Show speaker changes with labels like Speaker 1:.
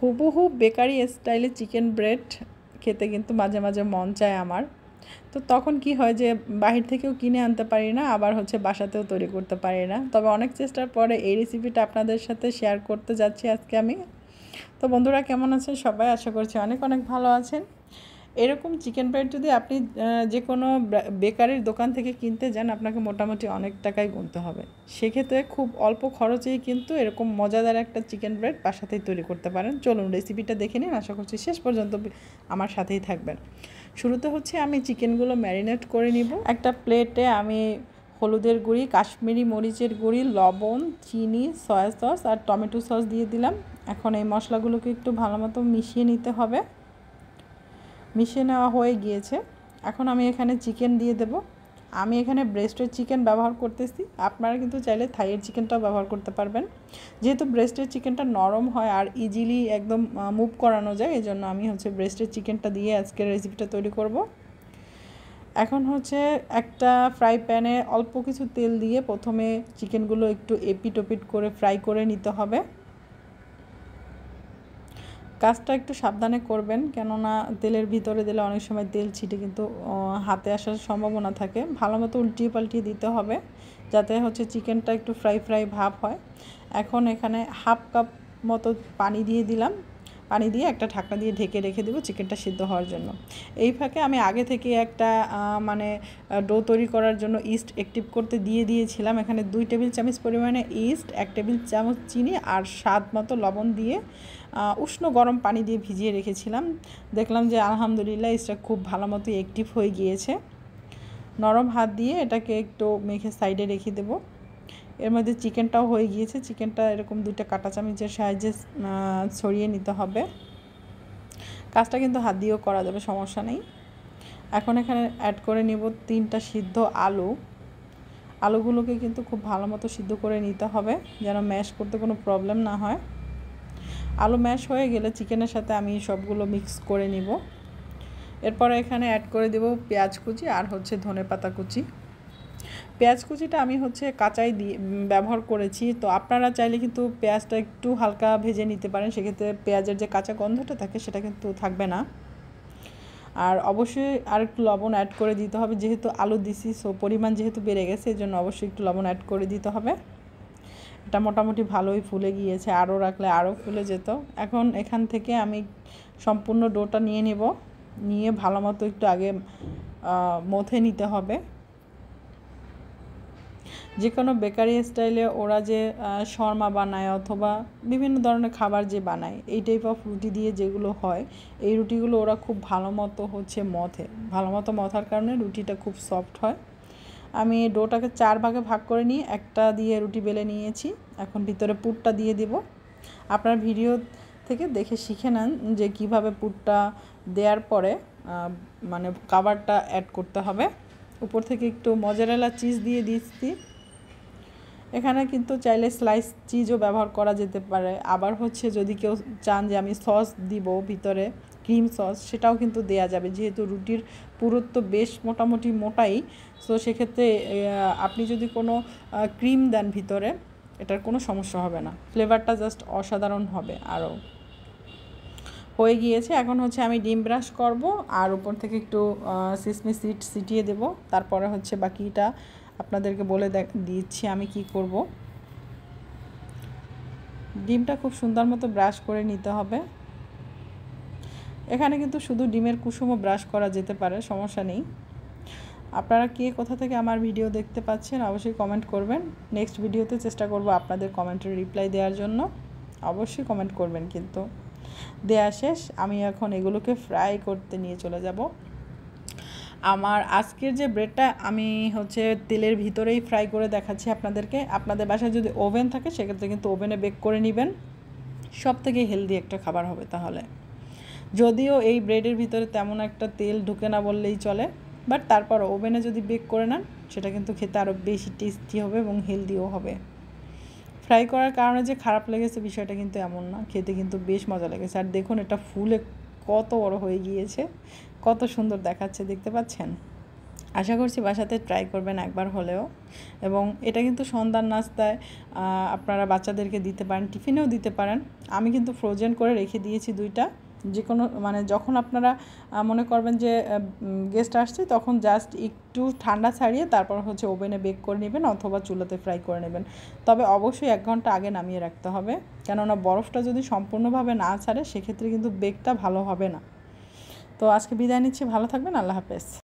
Speaker 1: হুবহু বেকারি স্টাইলে chicken bread খেতে কিন্তু মাঝে মাঝে মন চায় আমার তো তখন কি হয় যে বাহির থেকেও কিনে আনতে পারি না আবার হচ্ছে বাসাতেও তৈরি করতে পারি না তবে অনেক চেষ্টার পরে এই রেসিপিটা আপনাদের সাথে শেয়ার করতে যাচ্ছি আজকে আমি তো বন্ধুরা কেমন আছেন সবাই আশা করছি অনেক অনেক ভালো আছেন এরকম চিকেন ফ্রাইড যদি আপনি যে কোনো বেকারির দোকান থেকে কিনতে যান আপনাকে মোটামুটি অনেক টাকায় গুনতে হবে সেক্ষেত্রে খুব অল্প খরচেই কিন্তু এরকম মজাদার একটা চিকেন ব্রেড বাসাতেই তৈরি করতে পারেন চলুন রেসিপিটা দেখে নিন আশা করছি শেষ পর্যন্ত আমার সাথেই থাকবেন শুরুতে হচ্ছে আমি চিকেনগুলো ম্যারিনেট করে নিব একটা প্লেটে আমি হলুদের গুঁড়ি কাশ্মীরি মরিচের গুঁড়ি লবণ চিনি সয়া সস আর টমেটো সস দিয়ে দিলাম এখন এই মশলাগুলোকে একটু ভালো মতো মিশিয়ে নিতে হবে মিশিয়ে নেওয়া হয়ে গিয়েছে এখন আমি এখানে চিকেন দিয়ে দেব আমি এখানে ব্রেস্টের চিকেন ব্যবহার করতেছি আপনারা কিন্তু চাইলে থাইয়ের চিকেনটাও ব্যবহার করতে পারবেন যেহেতু ব্রেস্টের চিকেনটা নরম হয় আর ইজিলি একদম মুভ করানো যায় এই জন্য আমি হচ্ছে ব্রেস্টের চিকেনটা দিয়ে আজকের রেসিপিটা তৈরি করব এখন হচ্ছে একটা ফ্রাই প্যানে অল্প কিছু তেল দিয়ে প্রথমে চিকেনগুলো একটু এপিট ওপিট করে ফ্রাই করে নিতে হবে কাজটা একটু সাবধানে করবেন কেননা তেলের ভিতরে দিলে অনেক সময় তেল ছিটে কিন্তু হাতে আসার সম্ভাবনা থাকে ভালো মতো উল্টিয়ে পাল্টিয়ে দিতে হবে যাতে হচ্ছে চিকেনটা একটু ফ্রাই ফ্রাই ভাব হয় এখন এখানে হাফ কাপ মতো পানি দিয়ে দিলাম পানি দিয়ে একটা ঢাকনা দিয়ে ঢেকে রেখে দেবো চিকেনটা সিদ্ধ হওয়ার জন্য এই ফাঁকে আমি আগে থেকে একটা মানে ডো তৈরি করার জন্য ইস্ট অ্যাক্টিভ করতে দিয়ে দিয়েছিলাম এখানে দুই টেবিল চামচ পরিমাণে ইস্ট এক টেবিল চামচ চিনি আর স্বাদ মতো লবণ দিয়ে উষ্ণ গরম পানি দিয়ে ভিজিয়ে রেখেছিলাম দেখলাম যে আলহামদুলিল্লাহ ইস্টটা খুব ভালো মতো অ্যাক্টিভ হয়ে গিয়েছে নরম হাত দিয়ে এটাকে একটু মেখে সাইডে রেখে দেবো এর মধ্যে চিকেনটাও হয়ে গিয়েছে চিকেনটা এরকম দুইটা কাটা চামিচের সাহায্যে ছড়িয়ে নিতে হবে কাজটা কিন্তু হাত দিয়েও করা যাবে সমস্যা নেই এখন এখানে অ্যাড করে নেব তিনটা সিদ্ধ আলু আলুগুলোকে কিন্তু খুব ভালো মতো সিদ্ধ করে নিতে হবে যেন ম্যাশ করতে কোনো প্রবলেম না হয় আলু ম্যাশ হয়ে গেলে চিকেনের সাথে আমি সবগুলো মিক্স করে নিব এরপরে এখানে অ্যাড করে দেব পেঁয়াজ কুচি আর হচ্ছে ধনে পাতা কুচি পেঁয়াজ কুচিটা আমি হচ্ছে কাঁচাই দিয়ে ব্যবহার করেছি তো আপনারা চাইলে কিন্তু পেঁয়াজটা একটু হালকা ভেজে নিতে পারেন সেক্ষেত্রে পেঁয়াজের যে কাঁচা গন্ধটা থাকে সেটা কিন্তু থাকবে না আর অবশ্যই আর একটু লবণ অ্যাড করে দিতে হবে যেহেতু আলু দিছি সো পরিমাণ যেহেতু বেড়ে গেছে এই জন্য অবশ্যই একটু লবণ অ্যাড করে দিতে হবে এটা মোটামুটি ভালোই ফুলে গিয়েছে আরও রাখলে আরও ফুলে যেত এখন এখান থেকে আমি সম্পূর্ণ ডোটা নিয়ে নেব নিয়ে ভালো মতো একটু আগে মথে নিতে হবে যে কোনো বেকারি স্টাইলে ওরা যে শর্মা বানায় অথবা বিভিন্ন ধরনের খাবার যে বানায় এই টাইপ অফ রুটি দিয়ে যেগুলো হয় এই রুটিগুলো ওরা খুব ভালো মতো হচ্ছে মথে ভালো মতো মথার কারণে রুটিটা খুব সফট হয় আমি ডোটাকে চার ভাগে ভাগ করে নিয়ে একটা দিয়ে রুটি বেলে নিয়েছি এখন ভিতরে পুরটা দিয়ে দেব আপনার ভিডিও থেকে দেখে শিখে নেন যে কিভাবে পুরটা দেওয়ার পরে মানে কাবারটা অ্যাড করতে হবে উপর থেকে একটু মজারেলা চিজ দিয়ে দিচ্ছি এখানে কিন্তু চাইলে স্লাইস চিজও ব্যবহার করা যেতে পারে আবার হচ্ছে যদি কেউ চান যে আমি সস দিব ভিতরে ক্রিম সস সেটাও কিন্তু দেয়া যাবে যেহেতু রুটির পুরুত্ব বেশ মোটামুটি মোটাই সো সেক্ষেত্রে আপনি যদি কোনো ক্রিম দেন ভিতরে এটার কোনো সমস্যা হবে না ফ্লেভারটা জাস্ট অসাধারণ হবে আরও হয়ে গিয়েছে এখন হচ্ছে আমি ডিম ব্রাশ করব আর উপর থেকে একটু সিসমি সিট সিটিয়ে দেব তারপরে হচ্ছে বাকিটা আপনাদেরকে বলে দিচ্ছি আমি কি করব ডিমটা খুব সুন্দর মতো ব্রাশ করে নিতে হবে এখানে কিন্তু শুধু ডিমের কুসুমও ব্রাশ করা যেতে পারে সমস্যা নেই আপনারা কে কোথা থেকে আমার ভিডিও দেখতে পাচ্ছেন অবশ্যই কমেন্ট করবেন নেক্সট ভিডিওতে চেষ্টা করব আপনাদের কমেন্টের রিপ্লাই দেওয়ার জন্য অবশ্যই কমেন্ট করবেন কিন্তু দেয়া শেষ আমি এখন এগুলোকে ফ্রাই করতে নিয়ে চলে যাব আমার আজকের যে ব্রেডটা আমি হচ্ছে তেলের ভিতরেই ফ্রাই করে দেখাচ্ছি আপনাদেরকে আপনাদের বাসায় যদি ওভেন থাকে সেক্ষেত্রে কিন্তু ওভেনে বেক করে নেবেন সব থেকে হেলদি একটা খাবার হবে তাহলে যদিও এই ব্রেডের ভিতরে তেমন একটা তেল ঢুকে না বললেই চলে বাট তারপর ওভেনে যদি বেক করে নেন সেটা কিন্তু খেতে আরও বেশি টেস্টি হবে এবং হেলদিও হবে ফ্রাই করার কারণে যে খারাপ লেগেছে বিষয়টা কিন্তু এমন না খেতে কিন্তু বেশ মজা লেগেছে আর দেখুন এটা ফুলে কত বড় হয়ে গিয়েছে কত সুন্দর দেখাচ্ছে দেখতে পাচ্ছেন আশা করছি বাসাতে ট্রাই করবেন একবার হলেও এবং এটা কিন্তু সন্ধ্যার নাস্তায় আপনারা বাচ্চাদেরকে দিতে পারেন টিফিনেও দিতে পারেন আমি কিন্তু ফ্রোজেন করে রেখে দিয়েছি দুইটা যে কোনো মানে যখন আপনারা মনে করবেন যে গেস্ট আসছে তখন জাস্ট একটু ঠান্ডা ছাড়িয়ে তারপর হচ্ছে ওভেনে বেক করে নেবেন অথবা চুলাতে ফ্রাই করে নেবেন তবে অবশ্যই এক ঘন্টা আগে নামিয়ে রাখতে হবে কেননা বরফটা যদি সম্পূর্ণভাবে না ছাড়ে সেক্ষেত্রে কিন্তু বেকটা ভালো হবে না তো আজকে বিদায় নিচ্ছি ভালো থাকবেন আল্লাহ হাফেজ